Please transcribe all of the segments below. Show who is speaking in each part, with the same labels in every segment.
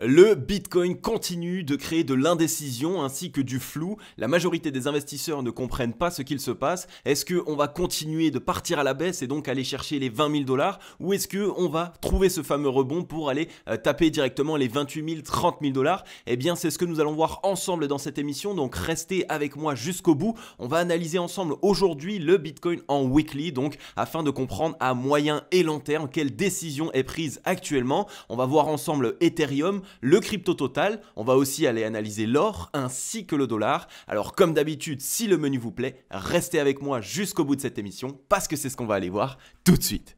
Speaker 1: Le Bitcoin continue de créer de l'indécision ainsi que du flou. La majorité des investisseurs ne comprennent pas ce qu'il se passe. Est-ce qu'on va continuer de partir à la baisse et donc aller chercher les 20 000 dollars ou est-ce qu'on va trouver ce fameux rebond pour aller euh, taper directement les 28 000, 30 000 dollars Eh bien, c'est ce que nous allons voir ensemble dans cette émission. Donc, restez avec moi jusqu'au bout. On va analyser ensemble aujourd'hui le Bitcoin en weekly, donc afin de comprendre à moyen et long terme quelle décision est prise actuellement. On va voir ensemble Ethereum le crypto total. On va aussi aller analyser l'or ainsi que le dollar. Alors comme d'habitude, si le menu vous plaît, restez avec moi jusqu'au bout de cette émission parce que c'est ce qu'on va aller voir tout de suite.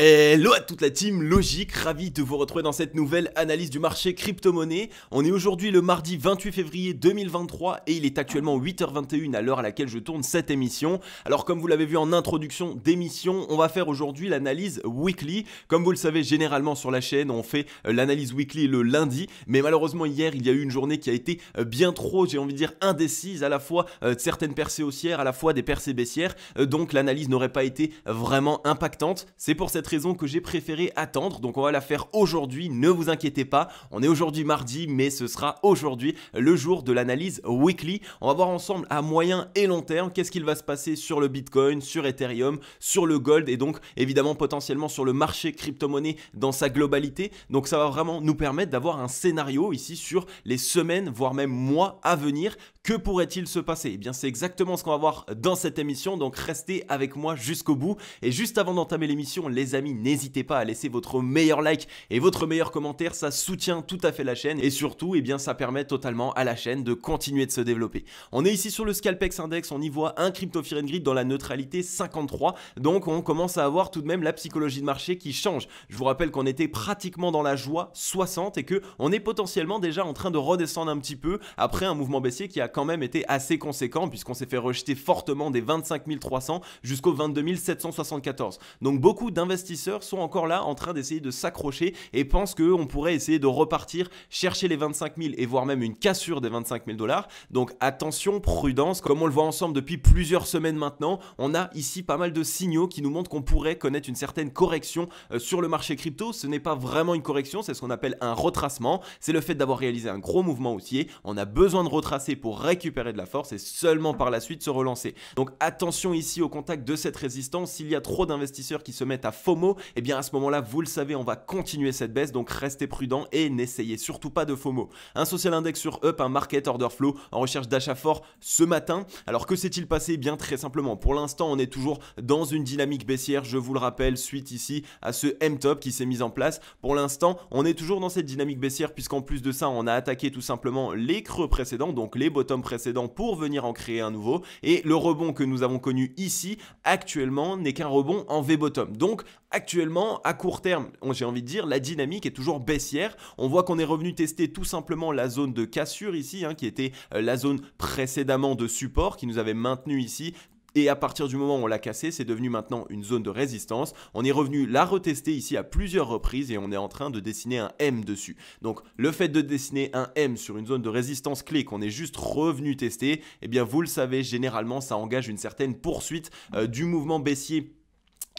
Speaker 1: Eh, hello à toute la team Logique, ravi de vous retrouver dans cette nouvelle analyse du marché crypto-monnaie. On est aujourd'hui le mardi 28 février 2023 et il est actuellement 8h21 à l'heure à laquelle je tourne cette émission. Alors comme vous l'avez vu en introduction d'émission, on va faire aujourd'hui l'analyse weekly. Comme vous le savez, généralement sur la chaîne, on fait euh, l'analyse weekly le lundi, mais malheureusement hier, il y a eu une journée qui a été euh, bien trop, j'ai envie de dire, indécise, à la fois euh, de certaines percées haussières, à la fois des percées baissières, donc l'analyse n'aurait pas été vraiment impactante. C'est pour cette raison que j'ai préféré attendre. Donc on va la faire aujourd'hui, ne vous inquiétez pas. On est aujourd'hui mardi, mais ce sera aujourd'hui le jour de l'analyse weekly. On va voir ensemble à moyen et long terme qu'est-ce qu'il va se passer sur le Bitcoin, sur Ethereum, sur le gold et donc évidemment potentiellement sur le marché crypto-monnaie dans sa globalité. Donc ça va vraiment nous permettre d'avoir un scénario ici sur les semaines, voire même mois à venir. Que pourrait-il se passer Et eh bien c'est exactement ce qu'on va voir dans cette émission, donc restez avec moi jusqu'au bout. Et juste avant d'entamer l'émission, les amis, n'hésitez pas à laisser votre meilleur like et votre meilleur commentaire, ça soutient tout à fait la chaîne et surtout, et eh bien, ça permet totalement à la chaîne de continuer de se développer. On est ici sur le Scalpex Index, on y voit un crypto fear dans la neutralité 53, donc on commence à avoir tout de même la psychologie de marché qui change. Je vous rappelle qu'on était pratiquement dans la joie 60 et que on est potentiellement déjà en train de redescendre un petit peu après un mouvement baissier qui a quand même été assez conséquent puisqu'on s'est fait rejeter fortement des 25 300 jusqu'au 22 774. Donc beaucoup d'investisseurs sont encore là en train d'essayer de s'accrocher et pensent qu'on pourrait essayer de repartir, chercher les 25 000 et voire même une cassure des 25 000 dollars. Donc attention, prudence, comme on le voit ensemble depuis plusieurs semaines maintenant, on a ici pas mal de signaux qui nous montrent qu'on pourrait connaître une certaine correction euh, sur le marché crypto. Ce n'est pas vraiment une correction, c'est ce qu'on appelle un retracement. C'est le fait d'avoir réalisé un gros mouvement haussier. On a besoin de retracer pour récupérer de la force et seulement par la suite se relancer. Donc attention ici au contact de cette résistance. S'il y a trop d'investisseurs qui se mettent à faux et eh bien à ce moment-là, vous le savez, on va continuer cette baisse, donc restez prudent et n'essayez surtout pas de FOMO. Un social index sur up, un market order flow en recherche d'achat fort ce matin. Alors que s'est-il passé eh Bien très simplement, pour l'instant on est toujours dans une dynamique baissière, je vous le rappelle, suite ici à ce M-top qui s'est mis en place. Pour l'instant, on est toujours dans cette dynamique baissière puisqu'en plus de ça, on a attaqué tout simplement les creux précédents, donc les bottoms précédents pour venir en créer un nouveau. Et le rebond que nous avons connu ici, actuellement, n'est qu'un rebond en V-bottom. Donc Actuellement, à court terme, j'ai envie de dire, la dynamique est toujours baissière. On voit qu'on est revenu tester tout simplement la zone de cassure ici, hein, qui était euh, la zone précédemment de support, qui nous avait maintenu ici et à partir du moment où on l'a cassé, c'est devenu maintenant une zone de résistance. On est revenu la retester ici à plusieurs reprises et on est en train de dessiner un M dessus. Donc le fait de dessiner un M sur une zone de résistance clé qu'on est juste revenu tester, eh bien vous le savez, généralement ça engage une certaine poursuite euh, du mouvement baissier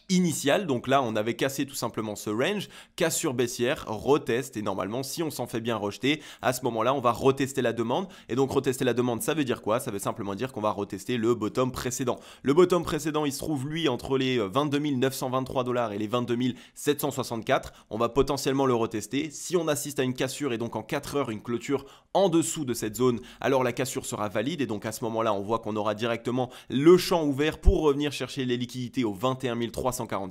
Speaker 1: initial. Donc là, on avait cassé tout simplement ce range, cassure baissière, retest. Et normalement, si on s'en fait bien rejeter, à ce moment-là, on va retester la demande. Et donc, retester la demande, ça veut dire quoi Ça veut simplement dire qu'on va retester le bottom précédent. Le bottom précédent, il se trouve, lui, entre les 22 euh, 923 dollars et les 22 764. On va potentiellement le retester. Si on assiste à une cassure et donc en 4 heures, une clôture en dessous de cette zone, alors la cassure sera valide. Et donc, à ce moment-là, on voit qu'on aura directement le champ ouvert pour revenir chercher les liquidités au 21 300 a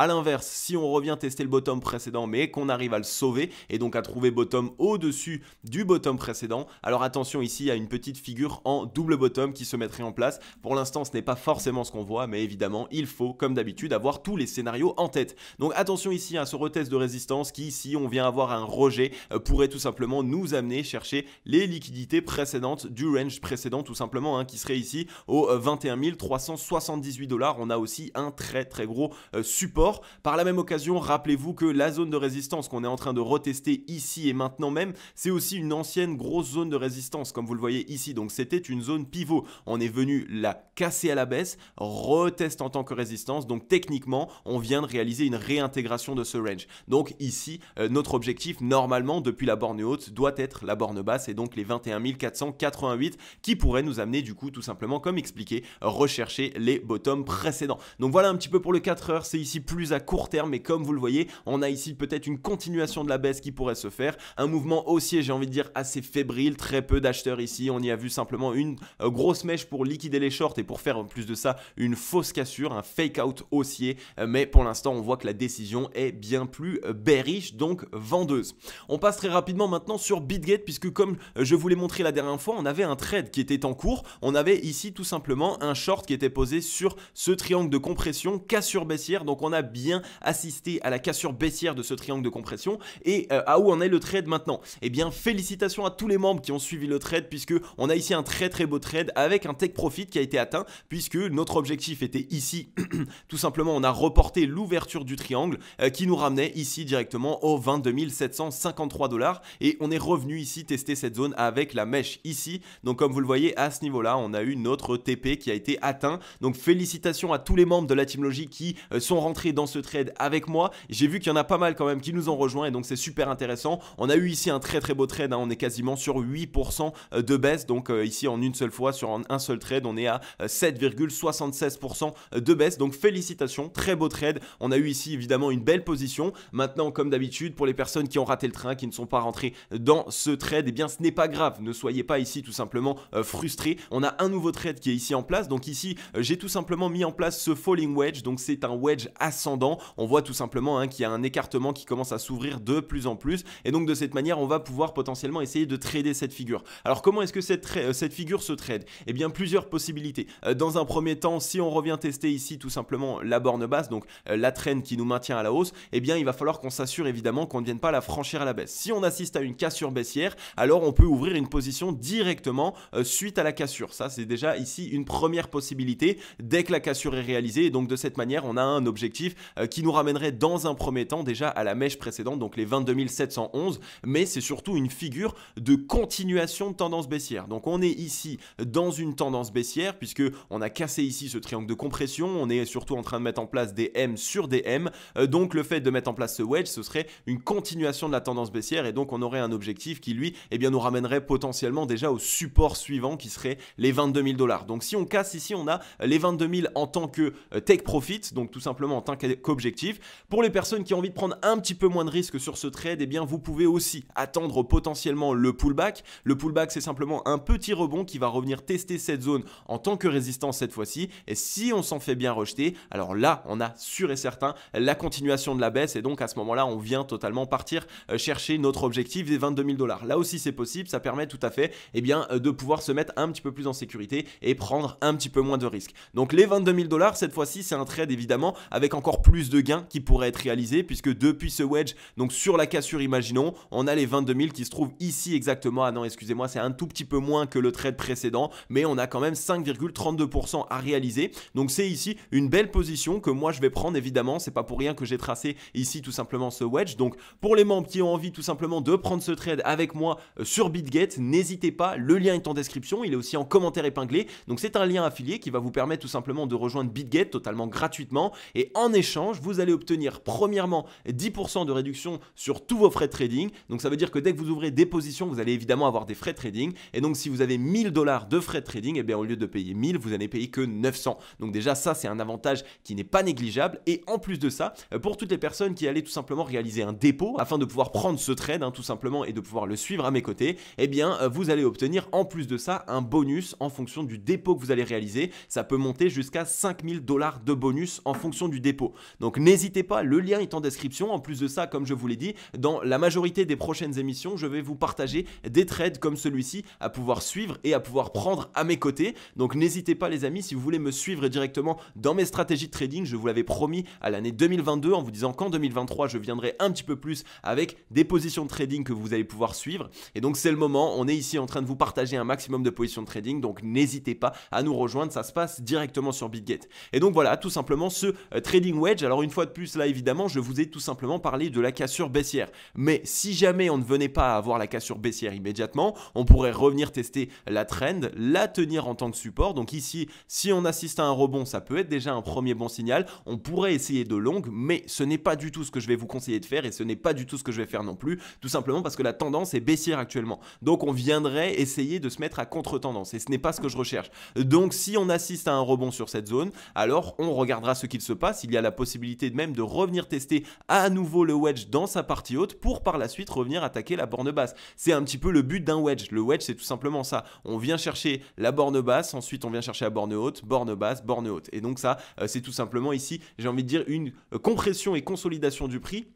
Speaker 1: À l'inverse, si on revient tester le bottom précédent mais qu'on arrive à le sauver et donc à trouver bottom au-dessus du bottom précédent, alors attention ici à une petite figure en double bottom qui se mettrait en place. Pour l'instant, ce n'est pas forcément ce qu'on voit, mais évidemment, il faut, comme d'habitude, avoir tous les scénarios en tête. Donc attention ici à ce retest de résistance qui, si on vient avoir un rejet, euh, pourrait tout simplement nous amener chercher les liquidités précédentes du range précédent, tout simplement, hein, qui serait ici au 21 euh, 378 dollars. On a aussi un très très gros euh, support. Par la même occasion, rappelez-vous que la zone de résistance qu'on est en train de retester ici et maintenant même, c'est aussi une ancienne grosse zone de résistance, comme vous le voyez ici. Donc c'était une zone pivot. On est venu la casser à la baisse, reteste en tant que résistance. Donc techniquement, on vient de réaliser une réintégration de ce range. Donc ici, euh, notre objectif, normalement, depuis la borne haute, doit être la borne basse et donc les 21 488 qui pourraient nous amener du coup, tout simplement, comme expliqué, rechercher les bottoms précédents. Donc voilà un petit peu pour le cas heures, c'est ici plus à court terme, mais comme vous le voyez, on a ici peut-être une continuation de la baisse qui pourrait se faire. Un mouvement haussier, j'ai envie de dire, assez fébrile, très peu d'acheteurs ici. On y a vu simplement une euh, grosse mèche pour liquider les shorts et pour faire en plus de ça une fausse cassure, un fake out haussier. Euh, mais pour l'instant, on voit que la décision est bien plus euh, bearish, donc vendeuse. On passe très rapidement maintenant sur BitGate, puisque comme je vous l'ai montré la dernière fois, on avait un trade qui était en cours. On avait ici tout simplement un short qui était posé sur ce triangle de compression cassure baissière. Donc on a bien assisté à la cassure baissière de ce triangle de compression. Et euh, à où en est le trade maintenant et eh bien félicitations à tous les membres qui ont suivi le trade puisque on a ici un très très beau trade avec un take profit qui a été atteint puisque notre objectif était ici. tout simplement on a reporté l'ouverture du triangle euh, qui nous ramenait ici directement aux 22 753 dollars et on est revenu ici tester cette zone avec la mèche ici. Donc comme vous le voyez à ce niveau là on a eu notre TP qui a été atteint. Donc félicitations à tous les membres de la Team Logique euh, sont rentrés dans ce trade avec moi. J'ai vu qu'il y en a pas mal quand même qui nous ont rejoints et donc c'est super intéressant. On a eu ici un très très beau trade, hein. on est quasiment sur 8% euh, de baisse. Donc euh, ici en une seule fois sur un, seul trade, on est à 7,76% de baisse. Donc félicitations, très beau trade. On a eu ici évidemment une belle position. Maintenant, comme d'habitude, pour les personnes qui ont raté le train, qui ne sont pas rentrées dans ce trade, et eh bien ce n'est pas grave. Ne soyez pas ici tout simplement frustrés. On a un nouveau trade qui est ici en place. Donc ici, j'ai tout simplement mis en place ce falling wedge. Donc c'est c'est un wedge ascendant. On voit tout simplement hein, qu'il y a un écartement qui commence à s'ouvrir de plus en plus. Et donc de cette manière, on va pouvoir potentiellement essayer de trader cette figure. Alors comment est-ce que cette, euh, figure se trade Eh bien plusieurs possibilités. Euh, dans un premier temps, si on revient tester ici tout simplement la borne basse, donc euh, la traîne qui nous maintient à la hausse, eh bien il va falloir qu'on s'assure évidemment qu'on ne vienne pas la franchir à la baisse. Si on assiste à une cassure baissière, alors on peut ouvrir une position directement suite à la cassure. Ça c'est déjà ici une première possibilité dès que la cassure est réalisée. Et donc de cette manière, on a un objectif euh, qui nous ramènerait dans un premier temps déjà à la mèche précédente, donc les 22 711, mais c'est surtout une figure de continuation de tendance baissière. Donc on est ici dans une tendance baissière puisque on a cassé ici ce triangle de compression, on est surtout en train de mettre en place des M sur des M, euh, donc le fait de mettre en place ce wedge, ce serait une continuation de la tendance baissière et donc on aurait un objectif qui lui, eh bien nous ramènerait potentiellement déjà au support suivant qui serait les 22 000 dollars. Donc si on casse ici, on a les 22 000 en tant que euh, take profit, donc tout simplement en tant qu'objectif. Pour les personnes qui ont envie de prendre un petit peu moins de risques sur ce trade, et eh bien vous pouvez aussi attendre potentiellement le pullback. Le pullback, c'est simplement un petit rebond qui va revenir tester cette zone en tant que résistance cette fois-ci. Et si on s'en fait bien rejeter, alors là, on a sûr et certain la continuation de la baisse. Et donc à ce moment-là, on vient totalement partir euh, chercher notre objectif des 22 000 dollars. Là aussi, c'est possible. Ça permet tout à fait eh bien, euh, de pouvoir se mettre un petit peu plus en sécurité et prendre un petit peu moins de risques. Donc les 22 000 dollars, cette fois-ci, c'est un trade évidemment, avec encore plus de gains qui pourraient être réalisés, puisque depuis ce wedge, donc sur la cassure, imaginons, on a les 22 000 qui se trouvent ici exactement. Ah non, excusez-moi, c'est un tout petit peu moins que le trade précédent, mais on a quand même 5,32% à réaliser. Donc c'est ici une belle position que moi je vais prendre, évidemment. C'est pas pour rien que j'ai tracé ici tout simplement ce wedge. Donc pour les membres qui ont envie tout simplement de prendre ce trade avec moi euh, sur BitGet, n'hésitez pas, le lien est en description, il est aussi en commentaire épinglé. Donc c'est un lien affilié qui va vous permettre tout simplement de rejoindre BitGet totalement gratuitement et en échange, vous allez obtenir premièrement 10% de réduction sur tous vos frais de trading. Donc ça veut dire que dès que vous ouvrez des positions, vous allez évidemment avoir des frais de trading et donc si vous avez 1000 dollars de frais de trading, et eh bien au lieu de payer 1000, vous allez payer que 900. Donc déjà ça c'est un avantage qui n'est pas négligeable et en plus de ça, euh, pour toutes les personnes qui allaient tout simplement réaliser un dépôt afin de pouvoir prendre ce trade hein, tout simplement et de pouvoir le suivre à mes côtés, et eh bien euh, vous allez obtenir en plus de ça un bonus en fonction du dépôt que vous allez réaliser. Ça peut monter jusqu'à 5000 dollars de bonus en fonction du dépôt. Donc n'hésitez pas, le lien est en description. En plus de ça, comme je vous l'ai dit, dans la majorité des prochaines émissions, je vais vous partager des trades comme celui-ci à pouvoir suivre et à pouvoir prendre à mes côtés. Donc n'hésitez pas les amis, si vous voulez me suivre directement dans mes stratégies de trading, je vous l'avais promis à l'année 2022 en vous disant qu'en 2023, je viendrai un petit peu plus avec des positions de trading que vous allez pouvoir suivre. Et donc c'est le moment, on est ici en train de vous partager un maximum de positions de trading, donc n'hésitez pas à nous rejoindre, ça se passe directement sur Bitgate Et donc voilà, tout simplement, ce euh, trading wedge. Alors une fois de plus, là évidemment, je vous ai tout simplement parlé de la cassure baissière. Mais si jamais on ne venait pas à avoir la cassure baissière immédiatement, on pourrait revenir tester la trend, la tenir en tant que support. Donc ici, si on assiste à un rebond, ça peut être déjà un premier bon signal. On pourrait essayer de longue, mais ce n'est pas du tout ce que je vais vous conseiller de faire et ce n'est pas du tout ce que je vais faire non plus, tout simplement parce que la tendance est baissière actuellement. Donc on viendrait essayer de se mettre à contre-tendance et ce n'est pas ce que je recherche. Donc si on assiste à un rebond sur cette zone, alors on regardera ce qu'il se passe, il y a la possibilité même de revenir tester à nouveau le wedge dans sa partie haute pour par la suite revenir attaquer la borne basse. C'est un petit peu le but d'un wedge. Le wedge, c'est tout simplement ça. On vient chercher la borne basse, ensuite on vient chercher la borne haute, borne basse, borne haute. Et donc ça, euh, c'est tout simplement ici, j'ai envie de dire, une euh, compression et consolidation du prix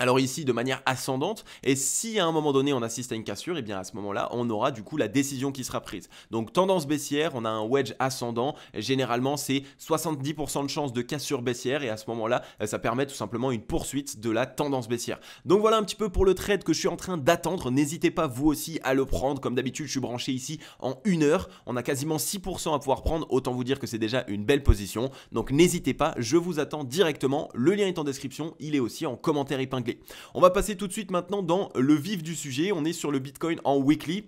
Speaker 1: alors ici de manière ascendante et si à un moment donné on assiste à une cassure et eh bien à ce moment là on aura du coup la décision qui sera prise donc tendance baissière on a un wedge ascendant généralement c'est 70% de chance de cassure baissière et à ce moment là euh, ça permet tout simplement une poursuite de la tendance baissière donc voilà un petit peu pour le trade que je suis en train d'attendre n'hésitez pas vous aussi à le prendre comme d'habitude je suis branché ici en une heure on a quasiment 6% à pouvoir prendre autant vous dire que c'est déjà une belle position donc n'hésitez pas je vous attends directement le lien est en description il est aussi en commentaire épinglé on va passer tout de suite maintenant dans le vif du sujet. On est sur le Bitcoin en weekly.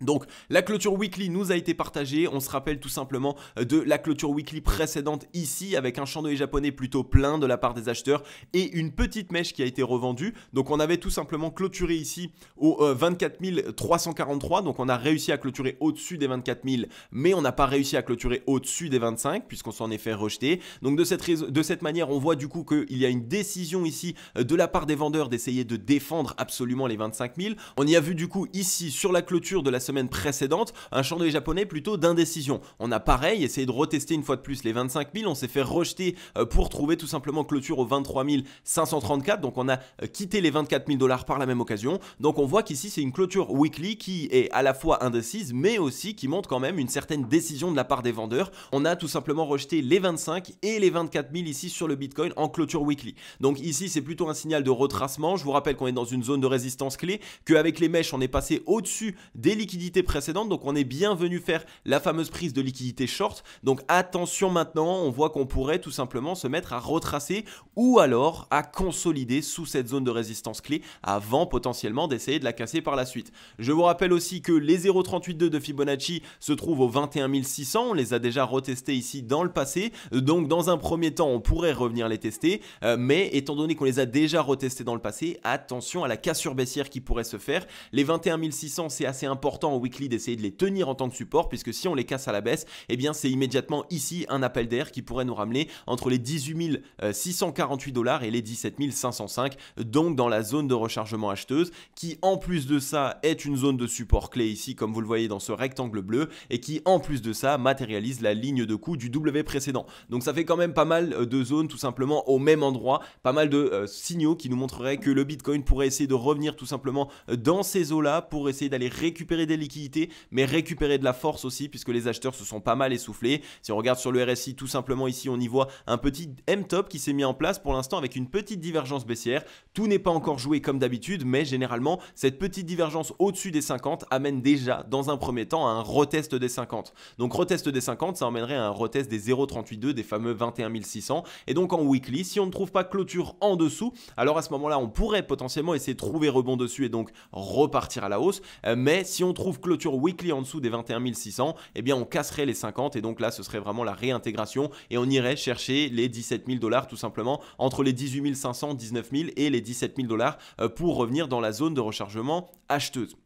Speaker 1: Donc la clôture weekly nous a été partagée, on se rappelle tout simplement euh, de la clôture weekly précédente ici avec un chandelier japonais plutôt plein de la part des acheteurs et une petite mèche qui a été revendue. Donc on avait tout simplement clôturé ici au 24 euh, 343, donc on a réussi à clôturer au-dessus des 24 000 mais on n'a pas réussi à clôturer au-dessus des 25 puisqu'on s'en est fait rejeter. Donc de cette, de cette manière on voit du coup qu'il y a une décision ici euh, de la part des vendeurs d'essayer de défendre absolument les 25 000. On y a vu du coup ici sur la clôture de la précédente, un chandelier japonais plutôt d'indécision. On a pareil essayé de retester une fois de plus les 25 000, on s'est fait rejeter euh, pour trouver tout simplement clôture aux 23 534, donc on a euh, quitté les 24 000 dollars par la même occasion. Donc on voit qu'ici c'est une clôture weekly qui est à la fois indécise, mais aussi qui montre quand même une certaine décision de la part des vendeurs. On a tout simplement rejeté les 25 et les 24 000 ici sur le Bitcoin en clôture weekly. Donc ici c'est plutôt un signal de retracement. Je vous rappelle qu'on est dans une zone de résistance clé, qu'avec les mèches on est passé au-dessus des liquidités précédente, donc on est bien venu faire la fameuse prise de liquidité short. Donc attention maintenant, on voit qu'on pourrait tout simplement se mettre à retracer ou alors à consolider sous cette zone de résistance clé avant potentiellement d'essayer de la casser par la suite. Je vous rappelle aussi que les 0,382 de Fibonacci se trouvent au 21 600, on les a déjà retestés ici dans le passé, donc dans un premier temps on pourrait revenir les tester, euh, mais étant donné qu'on les a déjà retestés dans le passé, attention à la cassure baissière qui pourrait se faire. Les 21 600 c'est assez important weekly d'essayer de les tenir en tant que support, puisque si on les casse à la baisse, eh bien c'est immédiatement ici un appel d'air qui pourrait nous ramener entre les 18 648 euh, dollars et les 17 505, donc dans la zone de rechargement acheteuse, qui en plus de ça est une zone de support clé ici, comme vous le voyez dans ce rectangle bleu, et qui en plus de ça matérialise la ligne de coût du W précédent. Donc ça fait quand même pas mal euh, de zones tout simplement au même endroit, pas mal de euh, signaux qui nous montreraient que le Bitcoin pourrait essayer de revenir tout simplement dans ces eaux-là pour essayer d'aller récupérer des liquidités, mais récupérer de la force aussi, puisque les acheteurs se sont pas mal essoufflés. Si on regarde sur le RSI, tout simplement ici, on y voit un petit M-top qui s'est mis en place pour l'instant avec une petite divergence baissière. Tout n'est pas encore joué comme d'habitude, mais généralement, cette petite divergence au-dessus des 50 amène déjà, dans un premier temps, à un retest des 50. Donc retest des 50, ça emmènerait à un retest des 0,382, des fameux 21 600. Et donc en weekly, si on ne trouve pas clôture en dessous, alors à ce moment-là, on pourrait potentiellement essayer de trouver rebond dessus et donc repartir à la hausse. Euh, mais si on trouve clôture weekly en dessous des 21 600, eh bien on casserait les 50 et donc là ce serait vraiment la réintégration et on irait chercher les 17 000 dollars tout simplement entre les 18 500, 19 000 et les 17 000 dollars euh, pour revenir dans la zone de rechargement acheteuse.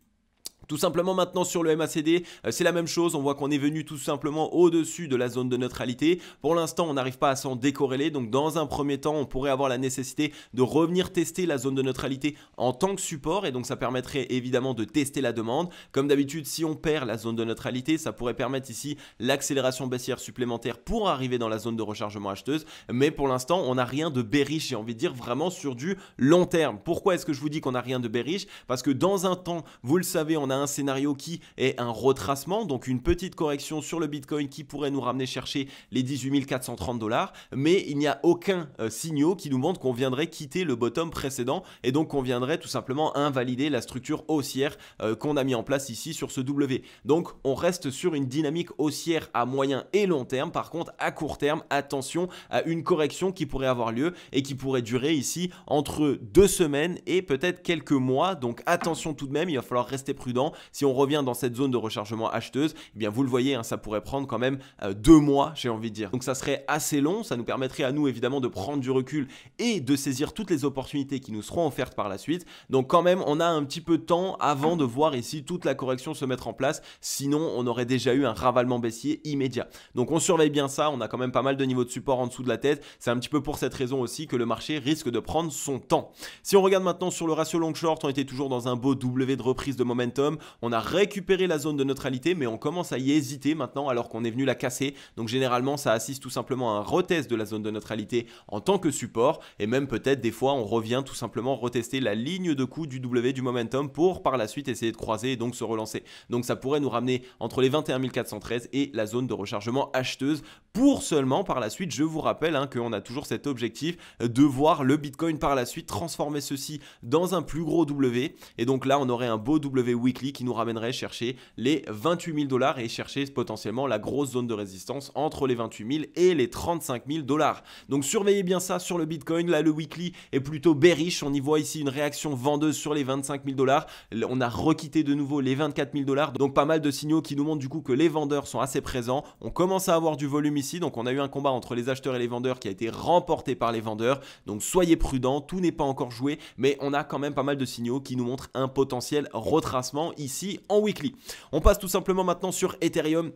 Speaker 1: Tout simplement maintenant sur le MACD, euh, c'est la même chose, on voit qu'on est venu tout simplement au-dessus de la zone de neutralité. Pour l'instant, on n'arrive pas à s'en décorréler, donc dans un premier temps, on pourrait avoir la nécessité de revenir tester la zone de neutralité en tant que support, et donc ça permettrait évidemment de tester la demande. Comme d'habitude, si on perd la zone de neutralité, ça pourrait permettre ici l'accélération baissière supplémentaire pour arriver dans la zone de rechargement acheteuse, mais pour l'instant, on n'a rien de bearish, j'ai envie de dire vraiment sur du long terme. Pourquoi est-ce que je vous dis qu'on n'a rien de bearish Parce que dans un temps, vous le savez, on a un scénario qui est un retracement, donc une petite correction sur le Bitcoin qui pourrait nous ramener chercher les 18 430 dollars, mais il n'y a aucun euh, signaux qui nous montre qu'on viendrait quitter le bottom précédent et donc qu'on viendrait tout simplement invalider la structure haussière euh, qu'on a mis en place ici sur ce W. Donc on reste sur une dynamique haussière à moyen et long terme. Par contre, à court terme, attention à une correction qui pourrait avoir lieu et qui pourrait durer ici entre deux semaines et peut-être quelques mois. Donc attention tout de même, il va falloir rester prudent si on revient dans cette zone de rechargement acheteuse, eh bien vous le voyez, hein, ça pourrait prendre quand même euh, deux mois, j'ai envie de dire. Donc ça serait assez long, ça nous permettrait à nous évidemment de prendre du recul et de saisir toutes les opportunités qui nous seront offertes par la suite. Donc quand même, on a un petit peu de temps avant de voir ici toute la correction se mettre en place. Sinon, on aurait déjà eu un ravalement baissier immédiat. Donc on surveille bien ça, on a quand même pas mal de niveaux de support en dessous de la tête. C'est un petit peu pour cette raison aussi que le marché risque de prendre son temps. Si on regarde maintenant sur le ratio long short, on était toujours dans un beau W de reprise de momentum. On a récupéré la zone de neutralité, mais on commence à y hésiter maintenant alors qu'on est venu la casser. Donc généralement, ça assiste tout simplement à un retest de la zone de neutralité en tant que support. Et même peut-être des fois, on revient tout simplement retester la ligne de coup du W du momentum pour par la suite essayer de croiser et donc se relancer. Donc ça pourrait nous ramener entre les 21 413 et la zone de rechargement acheteuse pour seulement par la suite, je vous rappelle hein, qu'on a toujours cet objectif de voir le Bitcoin par la suite transformer ceci dans un plus gros W. Et donc là, on aurait un beau W weekly qui nous ramènerait chercher les 28 000 dollars et chercher potentiellement la grosse zone de résistance entre les 28 000 et les 35 000 dollars. Donc surveillez bien ça sur le Bitcoin. Là, le weekly est plutôt bearish. On y voit ici une réaction vendeuse sur les 25 000 dollars. On a requitté de nouveau les 24 000 dollars. Donc pas mal de signaux qui nous montrent du coup que les vendeurs sont assez présents. On commence à avoir du volume ici. Donc on a eu un combat entre les acheteurs et les vendeurs qui a été remporté par les vendeurs. Donc soyez prudents. Tout n'est pas encore joué, mais on a quand même pas mal de signaux qui nous montrent un potentiel retracement ici en weekly. On passe tout simplement maintenant sur Ethereum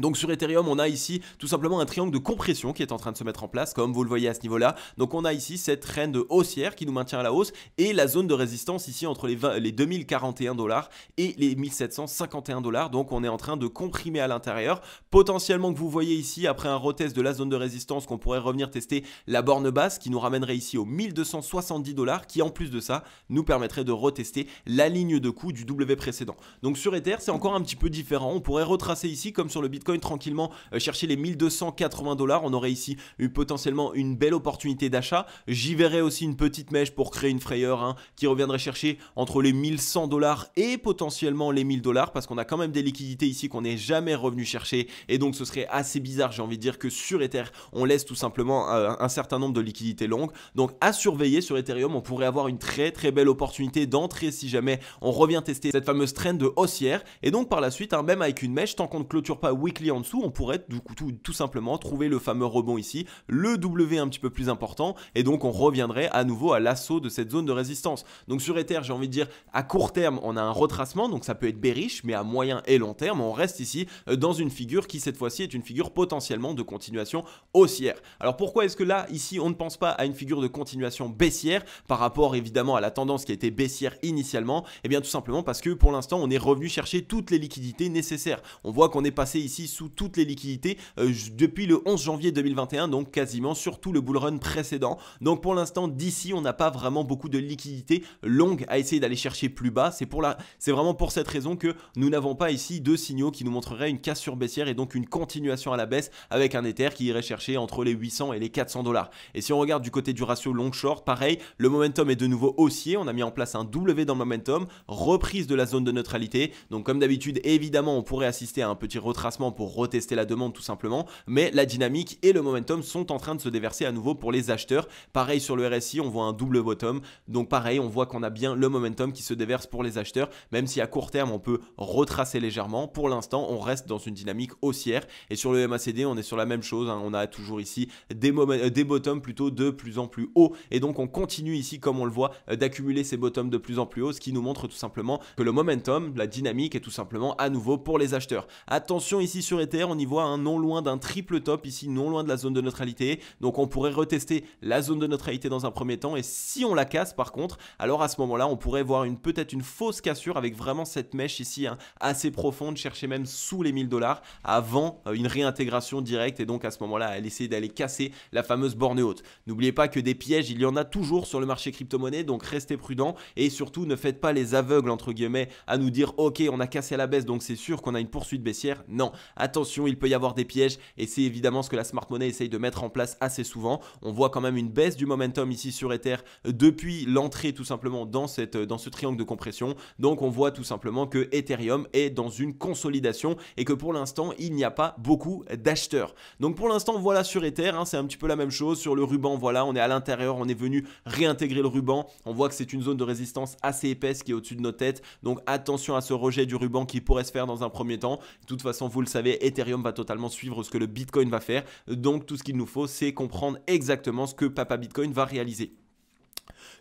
Speaker 1: donc sur Ethereum, on a ici tout simplement un triangle de compression qui est en train de se mettre en place, comme vous le voyez à ce niveau-là. Donc on a ici cette reine haussière qui nous maintient à la hausse et la zone de résistance ici entre les, 20, les 2041 dollars et les 1751 dollars. Donc on est en train de comprimer à l'intérieur. Potentiellement que vous voyez ici, après un retest de la zone de résistance, qu'on pourrait revenir tester la borne basse qui nous ramènerait ici aux 1270 dollars, qui en plus de ça nous permettrait de retester la ligne de coût du W précédent. Donc sur Ether, c'est encore un petit peu différent. On pourrait retracer ici comme sur le Bitcoin tranquillement euh, chercher les 1280 dollars. On aurait ici eu potentiellement une belle opportunité d'achat. J'y verrais aussi une petite mèche pour créer une frayeur hein, qui reviendrait chercher entre les 1100 dollars et potentiellement les 1000 dollars parce qu'on a quand même des liquidités ici qu'on n'est jamais revenu chercher et donc ce serait assez bizarre, j'ai envie de dire, que sur Ether, on laisse tout simplement euh, un certain nombre de liquidités longues. Donc à surveiller sur Ethereum, on pourrait avoir une très très belle opportunité d'entrer si jamais on revient tester cette fameuse de haussière. Et donc par la suite, un hein, même avec une mèche, tant qu'on ne clôture pas oui clients en dessous, on pourrait du coup, tout, tout, simplement trouver le fameux rebond ici, le W un petit peu plus important, et donc on reviendrait à nouveau à l'assaut de cette zone de résistance. Donc sur Ether, j'ai envie de dire, à court terme, on a un retracement, donc ça peut être bearish, mais à moyen et long terme, on reste ici euh, dans une figure qui cette fois-ci est une figure potentiellement de continuation haussière. Alors pourquoi est-ce que là, ici, on ne pense pas à une figure de continuation baissière par rapport évidemment à la tendance qui a été baissière initialement Eh bien tout simplement parce que pour l'instant, on est revenu chercher toutes les liquidités nécessaires. On voit qu'on est passé ici sous toutes les liquidités euh, depuis le 11 janvier 2021, donc quasiment sur tout le bull run précédent. Donc pour l'instant, d'ici, on n'a pas vraiment beaucoup de liquidités longues à essayer d'aller chercher plus bas. C'est pour la, c'est vraiment pour cette raison que nous n'avons pas ici deux signaux qui nous montreraient une cassure baissière et donc une continuation à la baisse avec un Ether qui irait chercher entre les 800 et les 400 dollars. Et si on regarde du côté du ratio long-short, pareil, le momentum est de nouveau haussier. On a mis en place un W dans le momentum, reprise de la zone de neutralité. Donc comme d'habitude, évidemment, on pourrait assister à un petit retracement pour retester la demande tout simplement, mais la dynamique et le momentum sont en train de se déverser à nouveau pour les acheteurs. Pareil sur le RSI, on voit un double bottom, donc pareil, on voit qu'on a bien le momentum qui se déverse pour les acheteurs, même si à court terme on peut retracer légèrement, pour l'instant on reste dans une dynamique haussière, et sur le MACD on est sur la même chose, hein. on a toujours ici des, euh, des bottoms plutôt de plus en plus haut, et donc on continue ici comme on le voit euh, d'accumuler ces bottoms de plus en plus haut, ce qui nous montre tout simplement que le momentum, la dynamique est tout simplement à nouveau pour les acheteurs. Attention ici sur Ether on y voit un non loin d'un triple top, ici non loin de la zone de neutralité. Donc on pourrait retester la zone de neutralité dans un premier temps. Et si on la casse par contre, alors à ce moment-là, on pourrait voir une peut-être une fausse cassure avec vraiment cette mèche ici hein, assez profonde, chercher même sous les 1000 dollars avant euh, une réintégration directe. Et donc à ce moment-là, elle essaie d'aller casser la fameuse borne haute. N'oubliez pas que des pièges, il y en a toujours sur le marché crypto-monnaie. Donc restez prudent et surtout ne faites pas les aveugles entre guillemets à nous dire ok on a cassé à la baisse donc c'est sûr qu'on a une poursuite baissière. Non, Attention, il peut y avoir des pièges et c'est évidemment ce que la smart money essaye de mettre en place assez souvent. On voit quand même une baisse du momentum ici sur Ether depuis l'entrée tout simplement dans, cette, dans ce triangle de compression. Donc on voit tout simplement que Ethereum est dans une consolidation et que pour l'instant il n'y a pas beaucoup d'acheteurs. Donc pour l'instant voilà sur Ether, hein, c'est un petit peu la même chose. Sur le ruban, voilà, on est à l'intérieur, on est venu réintégrer le ruban. On voit que c'est une zone de résistance assez épaisse qui est au-dessus de nos têtes. Donc attention à ce rejet du ruban qui pourrait se faire dans un premier temps. De toute façon, vous le savez savez, Ethereum va totalement suivre ce que le Bitcoin va faire. Donc tout ce qu'il nous faut, c'est comprendre exactement ce que Papa Bitcoin va réaliser.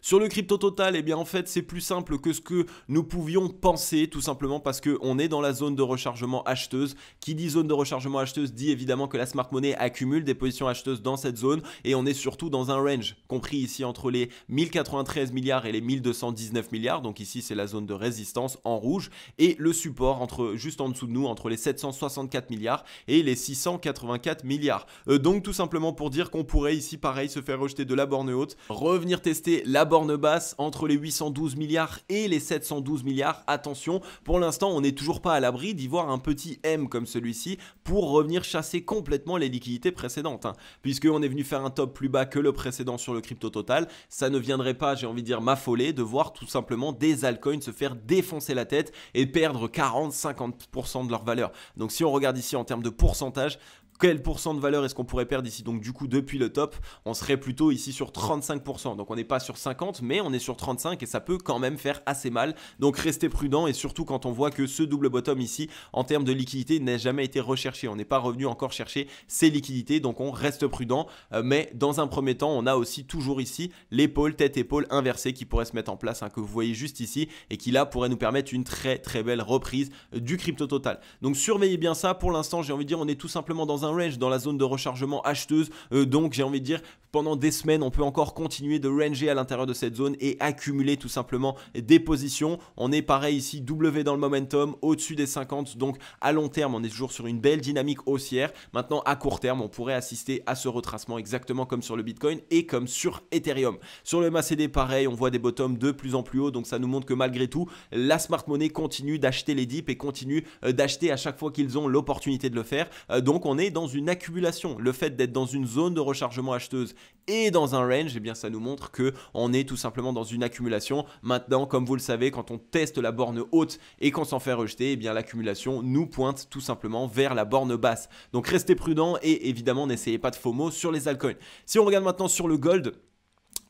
Speaker 1: Sur le crypto total, et eh bien en fait c'est plus simple que ce que nous pouvions penser, tout simplement parce qu'on est dans la zone de rechargement acheteuse. Qui dit zone de rechargement acheteuse dit évidemment que la smart money accumule des positions acheteuses dans cette zone et on est surtout dans un range compris ici entre les 1093 milliards et les 1219 milliards. Donc ici c'est la zone de résistance en rouge et le support entre juste en dessous de nous entre les 764 milliards et les 684 milliards. Euh, donc tout simplement pour dire qu'on pourrait ici pareil se faire rejeter de la borne haute, revenir tester la borne basse entre les 812 milliards et les 712 milliards. Attention, pour l'instant, on n'est toujours pas à l'abri d'y voir un petit M comme celui-ci pour revenir chasser complètement les liquidités précédentes. Hein. Puisqu'on est venu faire un top plus bas que le précédent sur le crypto total, ça ne viendrait pas, j'ai envie de dire, m'affoler de voir tout simplement des altcoins se faire défoncer la tête et perdre 40-50% de leur valeur. Donc si on regarde ici en termes de pourcentage, quel pourcent de valeur est-ce qu'on pourrait perdre ici Donc du coup, depuis le top, on serait plutôt ici sur 35%. Donc on n'est pas sur 50, mais on est sur 35 et ça peut quand même faire assez mal. Donc restez prudent et surtout quand on voit que ce double bottom ici, en termes de liquidité, n'a jamais été recherché. On n'est pas revenu encore chercher ces liquidités, donc on reste prudent. Euh, mais dans un premier temps, on a aussi toujours ici l'épaule, tête-épaule inversée qui pourrait se mettre en place, hein, que vous voyez juste ici, et qui là pourrait nous permettre une très très belle reprise du crypto total. Donc surveillez bien ça. Pour l'instant, j'ai envie de dire, on est tout simplement dans un range dans la zone de rechargement acheteuse. Euh, donc j'ai envie de dire, pendant des semaines, on peut encore continuer de ranger à l'intérieur de cette zone et accumuler tout simplement des positions. On est pareil ici, W dans le momentum, au-dessus des 50. Donc à long terme, on est toujours sur une belle dynamique haussière. Maintenant, à court terme, on pourrait assister à ce retracement exactement comme sur le Bitcoin et comme sur Ethereum. Sur le MACD, e pareil, on voit des bottoms de plus en plus haut. Donc ça nous montre que malgré tout, la smart money continue d'acheter les dips et continue euh, d'acheter à chaque fois qu'ils ont l'opportunité de le faire. Euh, donc on est dans dans une accumulation, le fait d'être dans une zone de rechargement acheteuse et dans un range, eh bien ça nous montre que on est tout simplement dans une accumulation. Maintenant, comme vous le savez, quand on teste la borne haute et qu'on s'en fait rejeter, eh bien l'accumulation nous pointe tout simplement vers la borne basse. Donc restez prudent et évidemment n'essayez pas de FOMO sur les alcools Si on regarde maintenant sur le gold,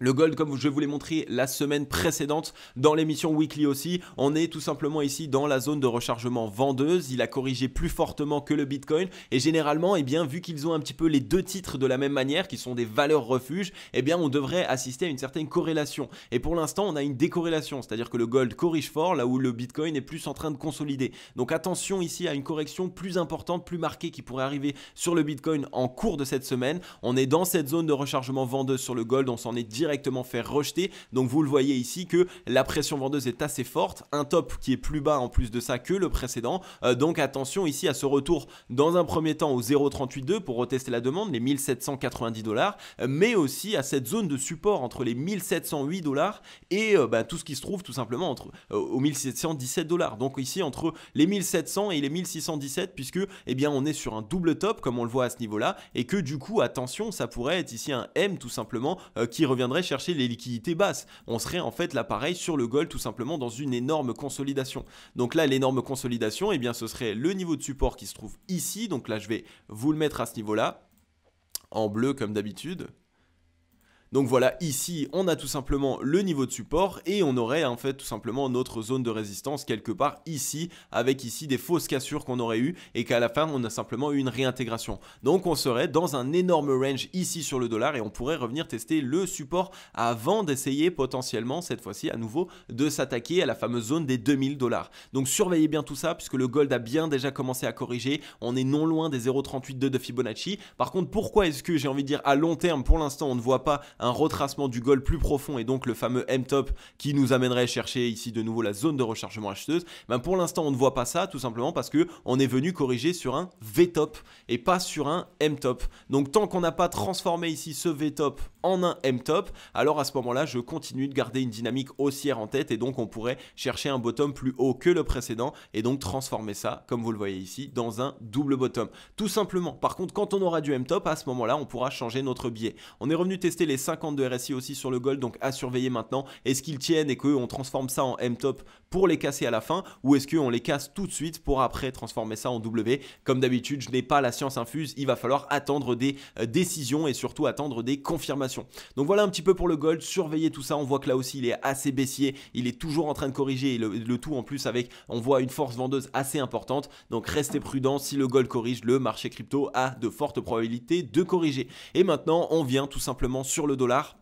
Speaker 1: le gold, comme je vous l'ai montré la semaine précédente dans l'émission Weekly aussi, on est tout simplement ici dans la zone de rechargement vendeuse. Il a corrigé plus fortement que le Bitcoin et généralement, eh bien, vu qu'ils ont un petit peu les deux titres de la même manière, qui sont des valeurs refuges, eh bien, on devrait assister à une certaine corrélation. Et pour l'instant, on a une décorrélation, c'est-à-dire que le gold corrige fort là où le Bitcoin est plus en train de consolider. Donc attention ici à une correction plus importante, plus marquée qui pourrait arriver sur le Bitcoin en cours de cette semaine. On est dans cette zone de rechargement vendeuse sur le gold, on s'en est directement directement faire rejeter. Donc vous le voyez ici que la pression vendeuse est assez forte, un top qui est plus bas en plus de ça que le précédent. Euh, donc attention ici à ce retour dans un premier temps au 0,382 pour retester la demande, les 1790 dollars, mais aussi à cette zone de support entre les 1708 dollars et euh, bah, tout ce qui se trouve tout simplement entre euh, aux 1717 dollars. Donc ici entre les 1700 et les 1617 puisque eh bien on est sur un double top comme on le voit à ce niveau-là et que du coup attention ça pourrait être ici un M tout simplement qui reviendrait chercher les liquidités basses. On serait en fait l'appareil sur le gold tout simplement dans une énorme consolidation. Donc là, l'énorme consolidation, et eh bien, ce serait le niveau de support qui se trouve ici. Donc là, je vais vous le mettre à ce niveau-là, en bleu comme d'habitude. Donc voilà, ici, on a tout simplement le niveau de support et on aurait en fait tout simplement notre zone de résistance quelque part ici, avec ici des fausses cassures qu'on aurait eues et qu'à la fin, on a simplement eu une réintégration. Donc on serait dans un énorme range ici sur le dollar et on pourrait revenir tester le support avant d'essayer potentiellement cette fois-ci à nouveau de s'attaquer à la fameuse zone des 2000 dollars. Donc surveillez bien tout ça puisque le gold a bien déjà commencé à corriger. On est non loin des 0,382 de Fibonacci. Par contre, pourquoi est-ce que j'ai envie de dire à long terme, pour l'instant, on ne voit pas un retracement du goal plus profond et donc le fameux M-top qui nous amènerait chercher ici de nouveau la zone de rechargement acheteuse, ben pour l'instant on ne voit pas ça tout simplement parce que on est venu corriger sur un V-top et pas sur un M-top. Donc tant qu'on n'a pas transformé ici ce V-top en un M-top, alors à ce moment-là, je continue de garder une dynamique haussière en tête et donc on pourrait chercher un bottom plus haut que le précédent et donc transformer ça, comme vous le voyez ici, dans un double bottom. Tout simplement. Par contre, quand on aura du M-top, à ce moment-là, on pourra changer notre biais. On est revenu tester les 50 de RSI aussi sur le gold, donc à surveiller maintenant. Est-ce qu'ils tiennent et qu'on transforme ça en M-top pour les casser à la fin ou est-ce qu'on les casse tout de suite pour après transformer ça en W Comme d'habitude, je n'ai pas la science infuse, il va falloir attendre des euh, décisions et surtout attendre des confirmations donc voilà un petit peu pour le gold, surveillez tout ça, on voit que là aussi il est assez baissier, il est toujours en train de corriger le, tout en plus avec, on voit une force vendeuse assez importante, donc restez prudent, si le gold corrige, le marché crypto a de fortes probabilités de corriger. Et maintenant on vient tout simplement sur le dollar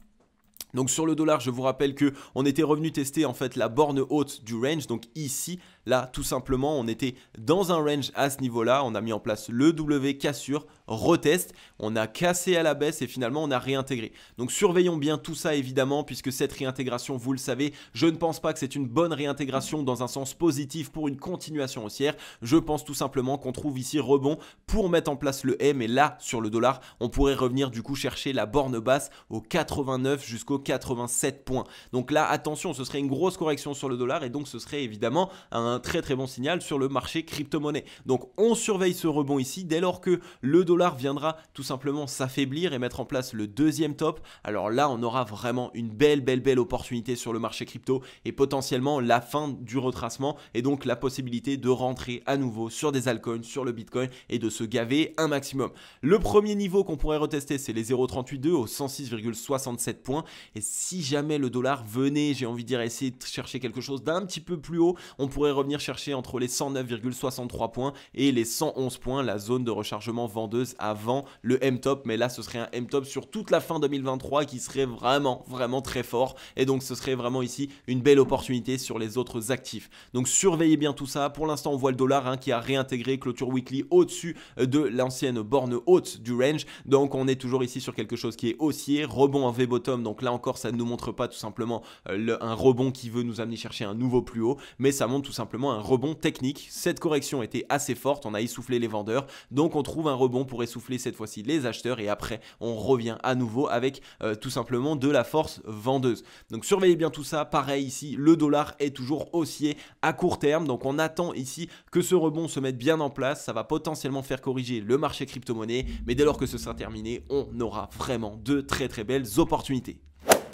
Speaker 1: donc sur le dollar, je vous rappelle que on était revenu tester en fait la borne haute du range, donc ici Là, tout simplement, on était dans un range à ce niveau-là. On a mis en place le W cassure, retest. On a cassé à la baisse et finalement, on a réintégré. Donc, surveillons bien tout ça, évidemment, puisque cette réintégration, vous le savez, je ne pense pas que c'est une bonne réintégration dans un sens positif pour une continuation haussière. Je pense tout simplement qu'on trouve ici rebond pour mettre en place le M. Et là, sur le dollar, on pourrait revenir du coup chercher la borne basse au 89 jusqu'au 87 points. Donc là, attention, ce serait une grosse correction sur le dollar et donc ce serait évidemment un très très bon signal sur le marché crypto-monnaie. Donc on surveille ce rebond ici dès lors que le dollar viendra tout simplement s'affaiblir et mettre en place le deuxième top. Alors là, on aura vraiment une belle belle belle opportunité sur le marché crypto et potentiellement la fin du retracement et donc la possibilité de rentrer à nouveau sur des altcoins, sur le Bitcoin et de se gaver un maximum. Le premier niveau qu'on pourrait retester, c'est les 0,382 au 106,67 points. Et si jamais le dollar venait, j'ai envie de dire, essayer de chercher quelque chose d'un petit peu plus haut, on pourrait revenir chercher entre les 109,63 points et les 111 points, la zone de rechargement vendeuse avant le M-top. Mais là, ce serait un M-top sur toute la fin 2023 qui serait vraiment, vraiment très fort. Et donc, ce serait vraiment ici une belle opportunité sur les autres actifs. Donc, surveillez bien tout ça. Pour l'instant, on voit le dollar hein, qui a réintégré clôture weekly au-dessus euh, de l'ancienne borne haute du range. Donc, on est toujours ici sur quelque chose qui est haussier, rebond en V-bottom. Donc là encore, ça ne nous montre pas tout simplement euh, un rebond qui veut nous amener chercher un nouveau plus haut, mais ça montre tout simplement simplement un rebond technique. Cette correction était assez forte, on a essoufflé les vendeurs, donc on trouve un rebond pour essouffler cette fois-ci les acheteurs et après on revient à nouveau avec euh, tout simplement de la force vendeuse. Donc surveillez bien tout ça, pareil ici, le dollar est toujours haussier à court terme, donc on attend ici que ce rebond se mette bien en place, ça va potentiellement faire corriger le marché crypto-monnaie, mais dès lors que ce sera terminé, on aura vraiment de très très belles opportunités.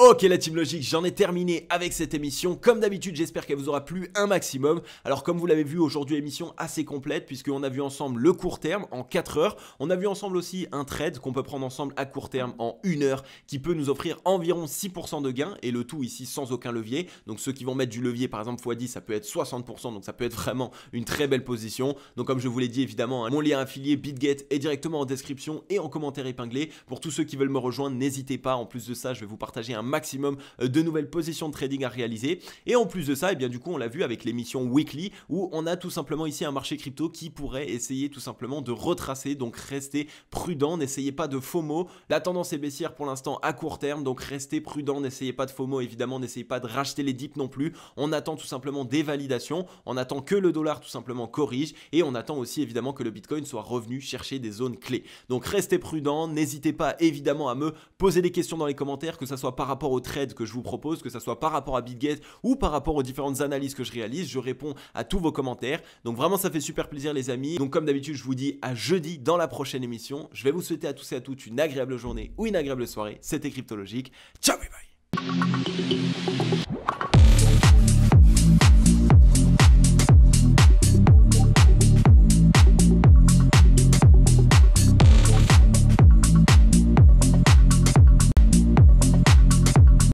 Speaker 1: Ok la team logique, j'en ai terminé avec cette émission. Comme d'habitude, j'espère qu'elle vous aura plu un maximum. Alors comme vous l'avez vu aujourd'hui, émission assez complète puisqu'on a vu ensemble le court terme en 4 heures. On a vu ensemble aussi un trade qu'on peut prendre ensemble à court terme en 1 heure qui peut nous offrir environ 6% de gain et le tout ici sans aucun levier. Donc ceux qui vont mettre du levier par exemple x10, ça peut être 60%, donc ça peut être vraiment une très belle position. Donc comme je vous l'ai dit évidemment, hein, mon lien affilié BitGet est directement en description et en commentaire épinglé. Pour tous ceux qui veulent me rejoindre, n'hésitez pas. En plus de ça, je vais vous partager un maximum euh, de nouvelles positions de trading à réaliser. Et en plus de ça, et eh bien du coup, on l'a vu avec l'émission Weekly où on a tout simplement ici un marché crypto qui pourrait essayer tout simplement de retracer. Donc restez prudent, n'essayez pas de FOMO. La tendance est baissière pour l'instant à court terme, donc restez prudent, n'essayez pas de FOMO évidemment, n'essayez pas de racheter les dips non plus. On attend tout simplement des validations, on attend que le dollar tout simplement corrige et on attend aussi évidemment que le Bitcoin soit revenu chercher des zones clés. Donc restez prudent, n'hésitez pas évidemment à me poser des questions dans les commentaires, que ce soit par rapport au trade que je vous propose, que ce soit par rapport à Bitgate ou par rapport aux différentes analyses que je réalise. Je réponds à tous vos commentaires. Donc vraiment, ça fait super plaisir les amis. Donc comme d'habitude, je vous dis à jeudi dans la prochaine émission. Je vais vous souhaiter à tous et à toutes une agréable journée ou une agréable soirée. C'était Cryptologique. Ciao, bye bye